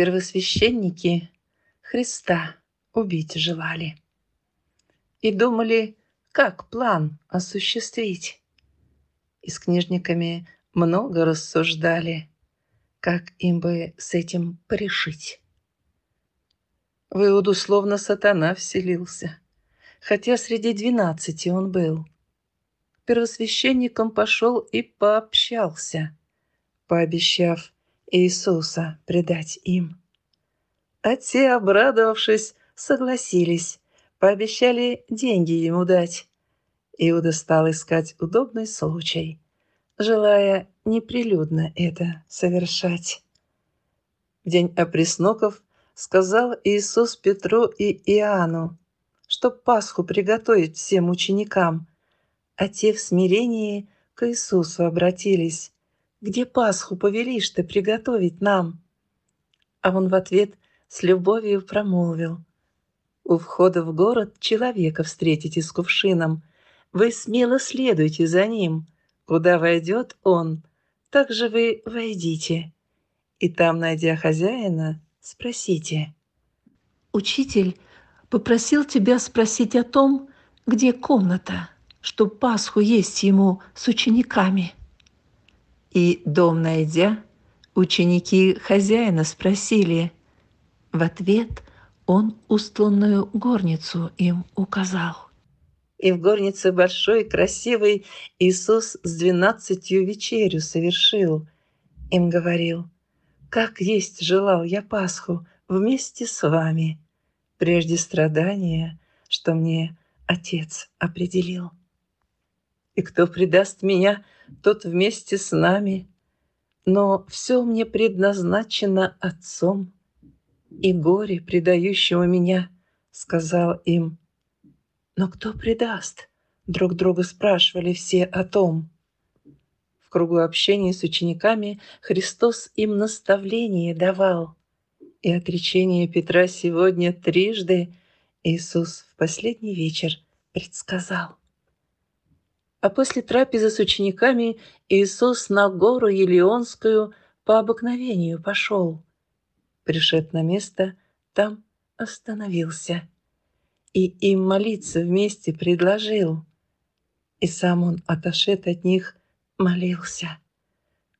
первосвященники Христа убить желали. И думали, как план осуществить. И с книжниками много рассуждали, как им бы с этим порешить. В Иуду словно сатана вселился, хотя среди двенадцати он был. Первосвященником пошел и пообщался, пообещав – Иисуса предать им. А те, обрадовавшись, согласились, пообещали деньги ему дать. Иуда стал искать удобный случай, желая неприлюдно это совершать. В день опресноков сказал Иисус Петру и Иоанну, чтоб Пасху приготовить всем ученикам, а те в смирении к Иисусу обратились где Пасху повелишь ты приготовить нам?» А он в ответ с любовью промолвил. «У входа в город человека встретите с кувшином. Вы смело следуйте за ним. Куда войдет он, так же вы войдите. И там, найдя хозяина, спросите». «Учитель попросил тебя спросить о том, где комната, чтоб Пасху есть ему с учениками», и, дом найдя, ученики хозяина спросили. В ответ он устланную горницу им указал. И в горнице большой, красивой Иисус с двенадцатью вечерю совершил. Им говорил, как есть желал я Пасху вместе с вами, прежде страдания, что мне Отец определил и кто предаст меня, тот вместе с нами. Но все мне предназначено Отцом, и горе предающего меня, сказал им. Но кто предаст? Друг друга спрашивали все о том. В кругу общения с учениками Христос им наставление давал. И отречение Петра сегодня трижды Иисус в последний вечер предсказал а после трапезы с учениками Иисус на гору Елеонскую по обыкновению пошел. Пришед на место, там остановился и им молиться вместе предложил. И сам он, отошед от них, молился.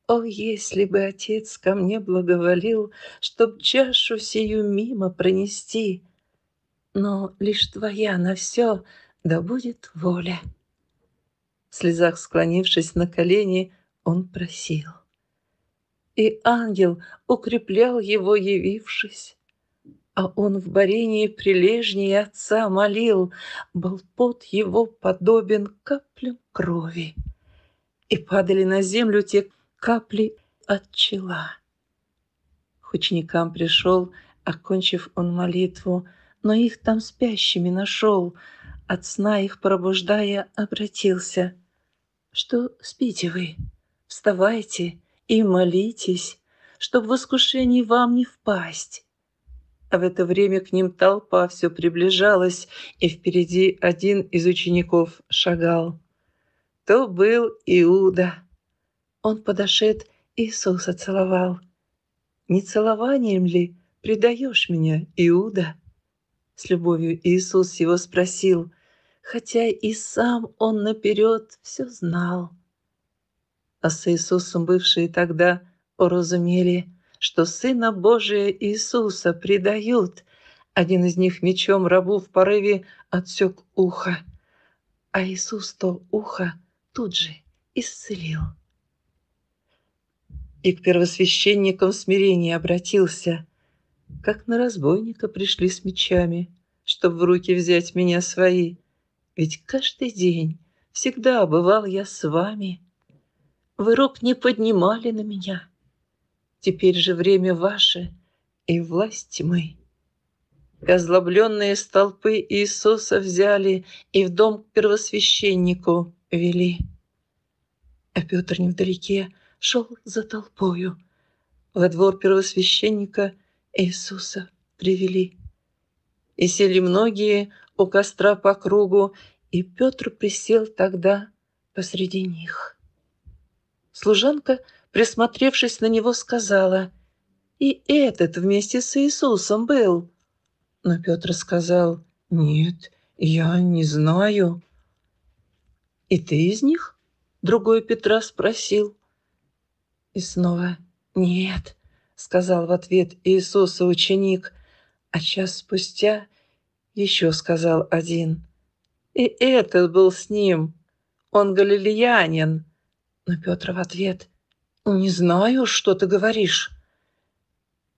О, если бы Отец ко мне благоволил, Чтоб чашу сию мимо пронести, Но лишь Твоя на все, да будет воля в слезах склонившись на колени, он просил. И ангел укреплял его, явившись. А он в борении прилежнее отца молил, Был пот его подобен каплям крови. И падали на землю те капли от чела. К пришел, окончив он молитву, Но их там спящими нашел, От сна их пробуждая обратился — что спите вы. Вставайте и молитесь, чтоб в искушении вам не впасть. А в это время к ним толпа все приближалась, и впереди один из учеников шагал. То был Иуда. Он подошед Иисуса целовал. «Не целованием ли предаешь меня, Иуда?» С любовью Иисус его спросил, хотя и сам он наперед все знал. А с Иисусом бывшие тогда уразумели, что Сына Божия Иисуса предают. Один из них мечом рабу в порыве отсек ухо, а Иисус то ухо тут же исцелил. И к первосвященникам смирение обратился, как на разбойника пришли с мечами, чтобы в руки взять меня свои – ведь каждый день, всегда бывал я с вами. Вы рук не поднимали на меня. Теперь же время ваше и власть тьмы. Озлобленные столпы Иисуса взяли и в дом к первосвященнику вели. А Петр невдалеке шел за толпою. Во двор первосвященника Иисуса привели. И сели многие у костра по кругу, и Петр присел тогда посреди них. Служанка, присмотревшись на него, сказала, «И этот вместе с Иисусом был». Но Петр сказал, «Нет, я не знаю». «И ты из них?» — другой Петра спросил. И снова «Нет», — сказал в ответ Иисуса ученик, а час спустя еще сказал один. И этот был с ним. Он галилеянин. Но Петр в ответ. Не знаю, что ты говоришь.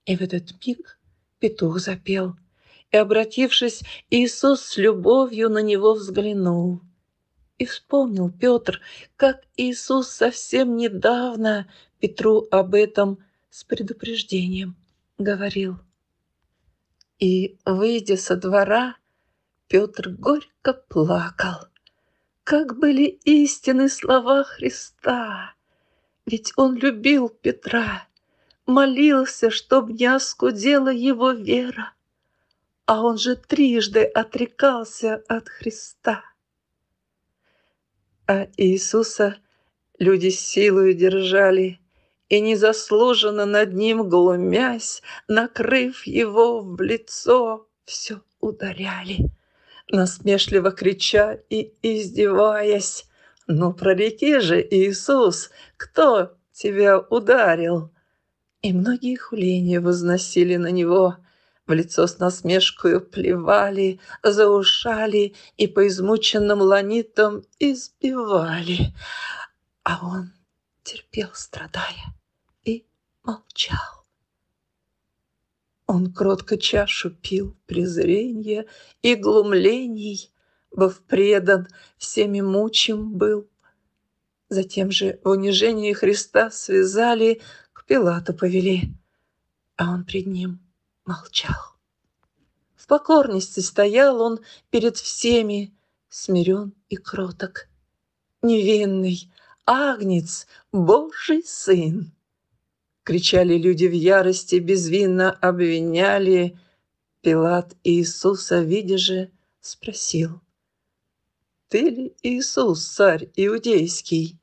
И в этот миг петух запел. И, обратившись, Иисус с любовью на него взглянул. И вспомнил Петр, как Иисус совсем недавно Петру об этом с предупреждением говорил. И, выйдя со двора, Петр горько плакал. Как были истины слова Христа! Ведь он любил Петра, молился, чтоб не оскудела его вера. А он же трижды отрекался от Христа. А Иисуса люди силою держали, и незаслуженно над ним глумясь, накрыв его в лицо, все ударяли, насмешливо крича и издеваясь. «Ну, пролети же, Иисус, кто тебя ударил?» И многие хуления возносили на него – в лицо с насмешкою плевали, заушали и по измученным ланитам избивали. А он терпел, страдая молчал. Он кротко чашу пил презренье и глумлений, Бов предан, всеми мучим был. Затем же в унижении Христа связали, К Пилату повели, а он пред ним молчал. В покорности стоял он перед всеми, Смирен и кроток, невинный, Агнец, Божий Сын. Кричали люди в ярости, безвинно обвиняли. Пилат Иисуса, видя же, спросил. «Ты ли Иисус, царь иудейский?»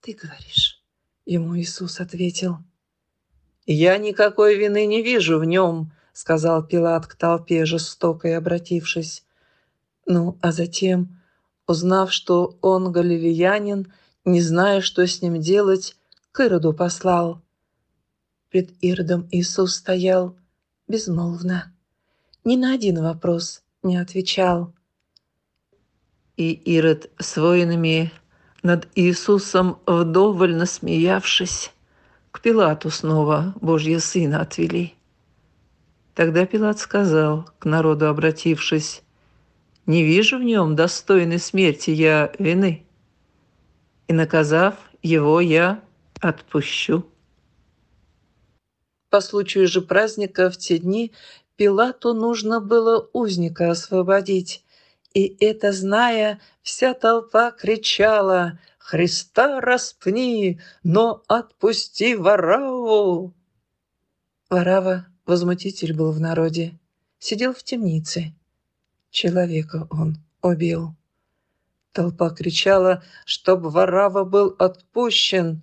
«Ты говоришь», — ему Иисус ответил. «Я никакой вины не вижу в нем», — сказал Пилат к толпе, жестоко и обратившись. Ну, а затем, узнав, что он галилеянин, не зная, что с ним делать, к Ироду послал пред Иродом Иисус стоял, безмолвно. Ни на один вопрос не отвечал. И Ирод с воинами над Иисусом, вдоволь насмеявшись, к Пилату снова Божье Сына отвели. Тогда Пилат сказал, к народу обратившись, «Не вижу в нем достойной смерти я вины, и, наказав его, я отпущу». По случаю же праздника в те дни Пилату нужно было узника освободить. И это зная, вся толпа кричала «Христа распни, но отпусти Вараву!» Варава, возмутитель был в народе, сидел в темнице. Человека он убил. Толпа кричала, чтоб Варава был отпущен,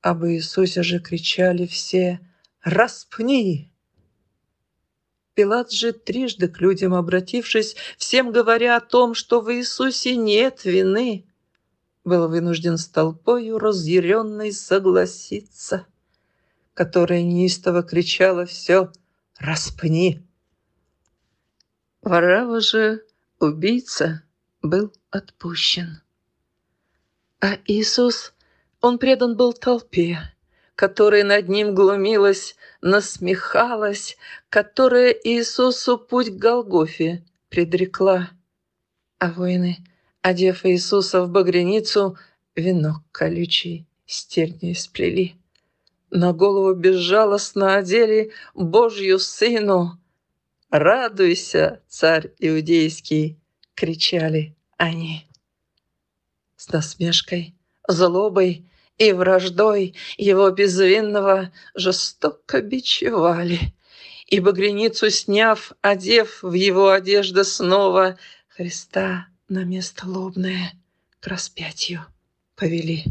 об Иисусе же кричали все распни!» Пилат же, трижды к людям обратившись, всем говоря о том, что в Иисусе нет вины, был вынужден с толпою разъяренной согласиться, которая неистово кричала все «Распни!». Варава же, убийца, был отпущен. А Иисус, он предан был толпе, которая над ним глумилась, насмехалась, которая Иисусу путь к Голгофе предрекла. А воины, одев Иисуса в багряницу, венок колючий стерни сплели. На голову безжалостно одели Божью сыну. «Радуйся, царь иудейский!» — кричали они. С насмешкой, злобой и враждой его безвинного жестоко бичевали. И багряницу сняв, одев в его одежды снова, Христа на место лобное к распятию повели.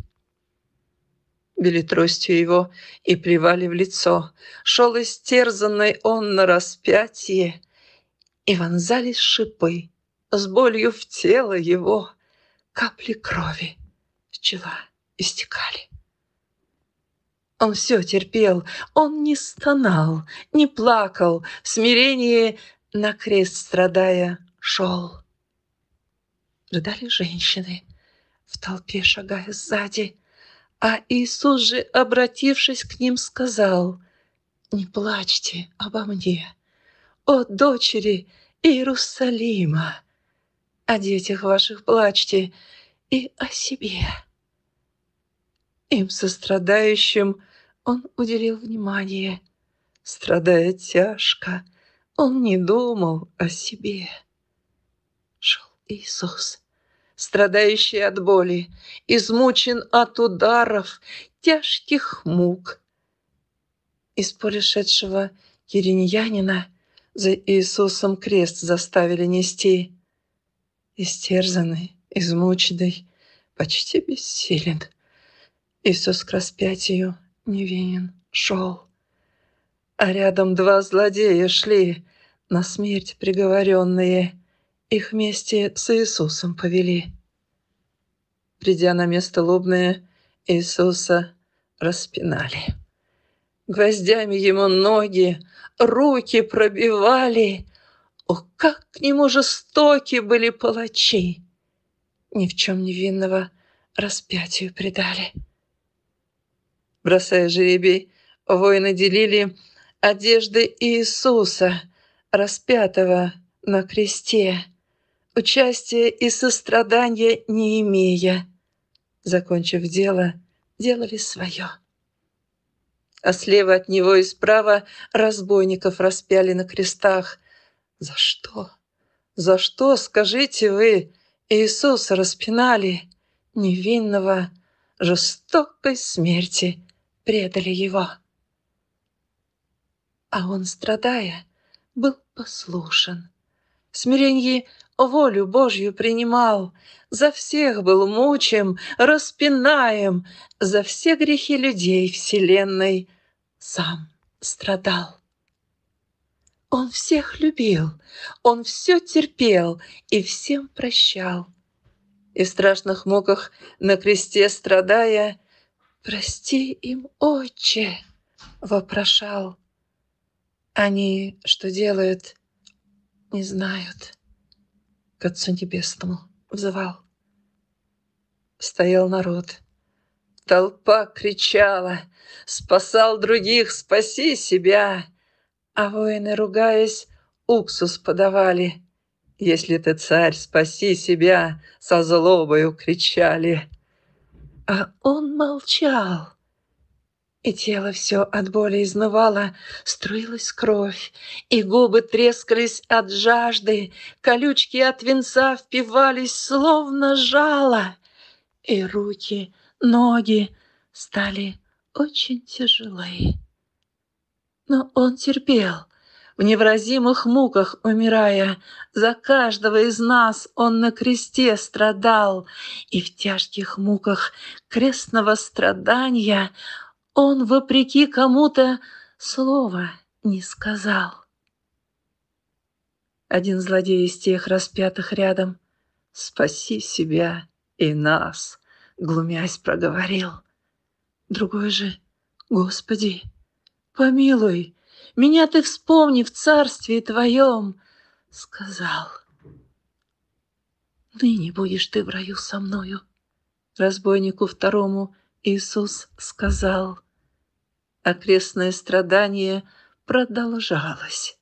Били тростью его и плевали в лицо. Шел истерзанный он на распятие, и вонзали шипы с болью в тело его капли крови пчела истекали. Он все терпел, он не стонал, не плакал, в смирении на крест страдая шел. Ждали женщины, в толпе шагая сзади, а Иисус же, обратившись к ним, сказал, «Не плачьте обо мне, о дочери Иерусалима, о детях ваших плачьте и о себе» им сострадающим он уделил внимание. Страдая тяжко, он не думал о себе. Шел Иисус, страдающий от боли, измучен от ударов, тяжких мук. Из порешедшего кириньянина за Иисусом крест заставили нести. Истерзанный, измученный, почти бессилен — Иисус к распятию невинен шел. А рядом два злодея шли, на смерть приговоренные. Их вместе с Иисусом повели. Придя на место лобное, Иисуса распинали. Гвоздями ему ноги, руки пробивали. О, как к нему жестоки были палачи! Ни в чем невинного распятию предали бросая жеребий. Воины делили одежды Иисуса, распятого на кресте, участия и сострадания не имея. Закончив дело, делали свое. А слева от него и справа разбойников распяли на крестах. За что? За что, скажите вы, Иисуса распинали невинного жестокой смерти? предали его. А он, страдая, был послушен. смиренье волю Божью принимал, за всех был мучим, распинаем, за все грехи людей вселенной сам страдал. Он всех любил, он все терпел и всем прощал. И в страшных муках на кресте страдая, «Прости им, отче!» — вопрошал. «Они что делают, не знают». К Отцу Небесному взывал. Стоял народ. Толпа кричала. «Спасал других, спаси себя!» А воины, ругаясь, уксус подавали. «Если ты царь, спаси себя!» — со злобою кричали а он молчал. И тело все от боли изнывало, струилась кровь, и губы трескались от жажды, колючки от венца впивались, словно жало, и руки, ноги стали очень тяжелые. Но он терпел — в невразимых муках умирая. За каждого из нас он на кресте страдал, и в тяжких муках крестного страдания он, вопреки кому-то, слова не сказал. Один злодей из тех распятых рядом «Спаси себя и нас», глумясь проговорил. Другой же «Господи, помилуй!» Меня ты вспомни в царстве твоем, сказал. Ныне будешь ты в раю со мною. Разбойнику второму Иисус сказал. Окрестное страдание продолжалось.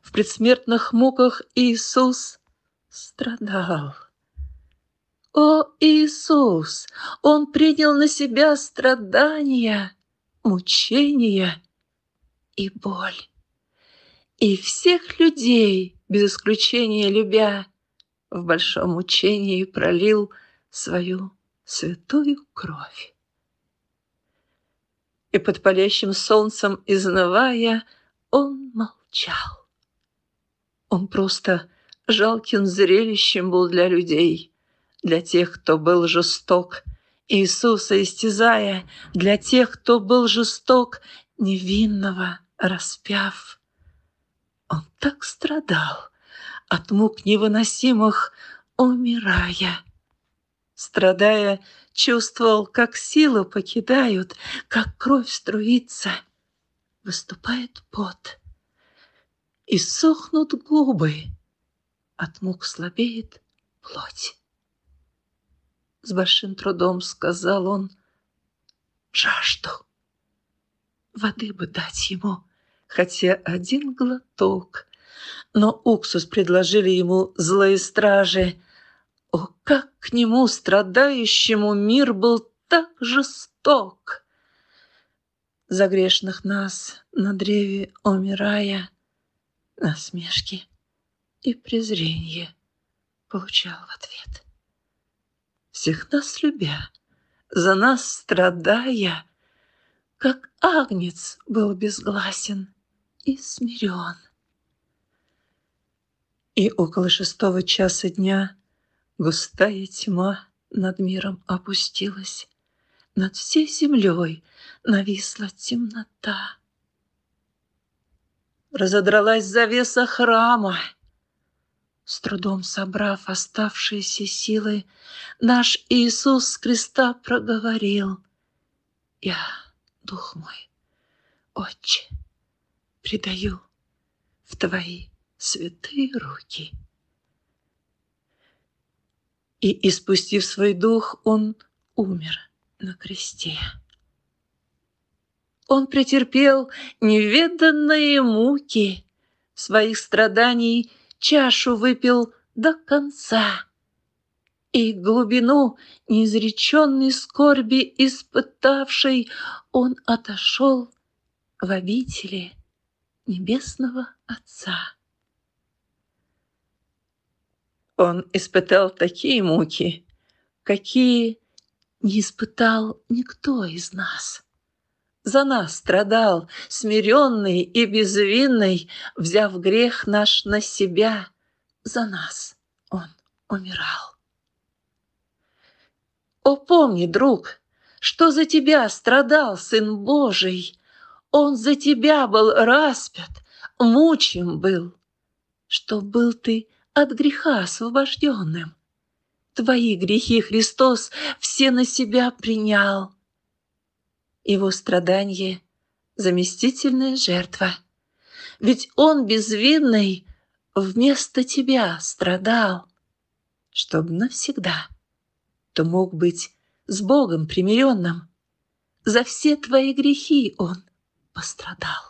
В предсмертных муках Иисус страдал. О, Иисус! Он принял на себя страдания, мучения и боль. И всех людей, без исключения любя, в большом учении пролил свою святую кровь. И под палящим солнцем изнывая, он молчал. Он просто жалким зрелищем был для людей, для тех, кто был жесток, Иисуса истязая, для тех, кто был жесток, невинного распяв. Он так страдал от мук невыносимых, умирая. Страдая, чувствовал, как силы покидают, как кровь струится. Выступает пот. И сохнут губы. От мук слабеет плоть. С большим трудом сказал он «Жажду». Воды бы дать ему, хотя один глоток. Но уксус предложили ему злые стражи. О, как к нему, страдающему, мир был так жесток! За грешных нас на древе умирая, насмешки и презрение получал в ответ. Всех нас любя, за нас страдая, как агнец был безгласен, и смирен. И около шестого часа дня густая тьма над миром опустилась. Над всей землей нависла темнота. Разодралась завеса храма. С трудом собрав оставшиеся силы, наш Иисус с креста проговорил. Я, Дух мой, Отче, предаю в твои святые руки. И, испустив свой дух, он умер на кресте. Он претерпел неведанные муки, своих страданий чашу выпил до конца и глубину неизреченной скорби испытавший, он отошел в обители Небесного Отца. Он испытал такие муки, какие не испытал никто из нас. За нас страдал, смиренный и безвинный, взяв грех наш на себя. За нас он умирал. О, помни, друг, что за тебя страдал Сын Божий, он за тебя был распят, мучим был, что был ты от греха освобожденным. Твои грехи Христос все на себя принял. Его страдание — заместительная жертва. Ведь Он безвинный вместо тебя страдал, чтобы навсегда то мог быть с Богом примиренным. За все твои грехи Он — пострадал.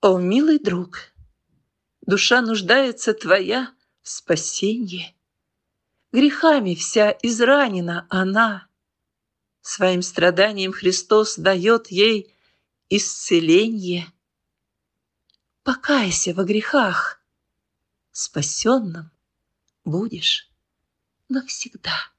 О, милый друг, душа нуждается твоя в спасенье. Грехами вся изранена она. Своим страданием Христос дает ей исцеление. Покайся во грехах, спасенным будешь навсегда.